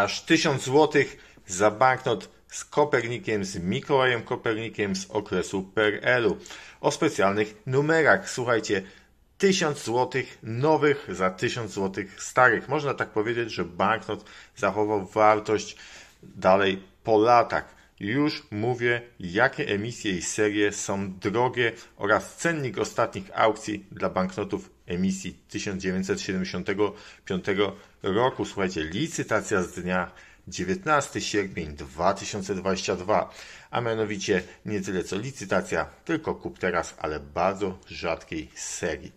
aż 1000 zł za banknot z Kopernikiem, z Mikołajem Kopernikiem z okresu PRL-u. O specjalnych numerach. Słuchajcie, 1000 zł nowych za 1000 zł starych. Można tak powiedzieć, że banknot zachował wartość dalej po latach. Już mówię, jakie emisje i serie są drogie oraz cennik ostatnich aukcji dla banknotów emisji 1975 roku. Słuchajcie, licytacja z dnia 19 sierpień 2022, a mianowicie nie tyle co licytacja, tylko kup teraz, ale bardzo rzadkiej serii.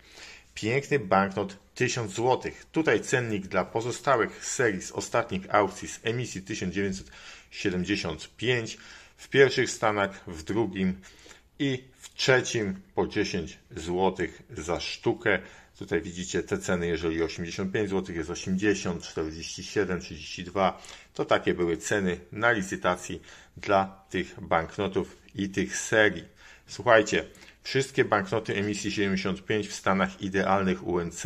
Piękny banknot 1000 zł. Tutaj cennik dla pozostałych serii z ostatnich aukcji z emisji 1975 w pierwszych Stanach, w drugim i w trzecim po 10 zł za sztukę. Tutaj widzicie te ceny, jeżeli 85 zł jest 80, 47, 32, to takie były ceny na licytacji dla tych banknotów i tych serii. Słuchajcie, Wszystkie banknoty emisji 75 w stanach idealnych UNC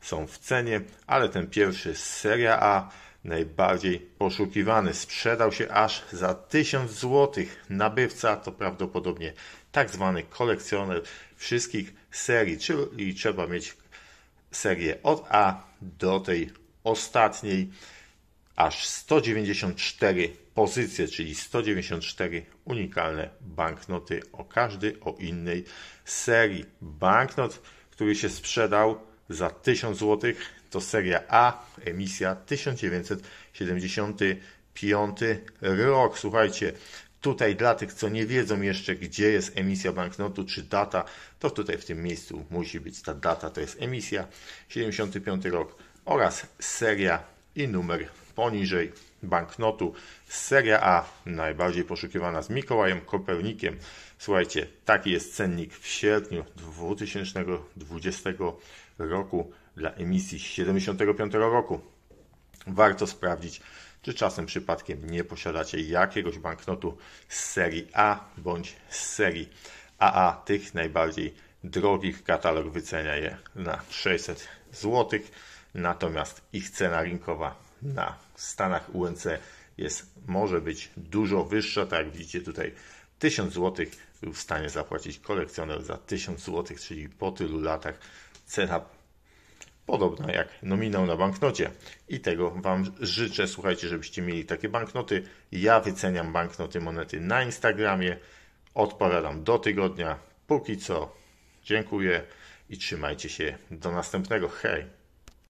są w cenie, ale ten pierwszy z seria A, najbardziej poszukiwany, sprzedał się aż za 1000 zł. Nabywca to prawdopodobnie tak zwany kolekcjoner wszystkich serii, czyli trzeba mieć serię od A do tej ostatniej aż 194 pozycje, czyli 194 unikalne banknoty, o każdy o innej serii. Banknot, który się sprzedał za 1000 zł, to seria A, emisja 1975 rok. Słuchajcie, Tutaj dla tych, co nie wiedzą jeszcze, gdzie jest emisja banknotu czy data, to tutaj w tym miejscu musi być ta data, to jest emisja 75 rok oraz seria i numer poniżej banknotu. Seria A, najbardziej poszukiwana z Mikołajem Kopernikiem. Słuchajcie, taki jest cennik w sierpniu 2020 roku dla emisji 75 roku. Warto sprawdzić, czy czasem przypadkiem nie posiadacie jakiegoś banknotu z serii A bądź z serii AA, tych najbardziej drogich. Katalog wycenia je na 600 złotych natomiast ich cena rynkowa na Stanach UNC jest, może być dużo wyższa, tak jak widzicie tutaj 1000 zł był w stanie zapłacić kolekcjoner za 1000 zł, czyli po tylu latach cena podobna jak nominał na banknocie. I tego Wam życzę, słuchajcie, żebyście mieli takie banknoty. Ja wyceniam banknoty monety na Instagramie, odpowiadam do tygodnia. Póki co, dziękuję i trzymajcie się. Do następnego. Hej!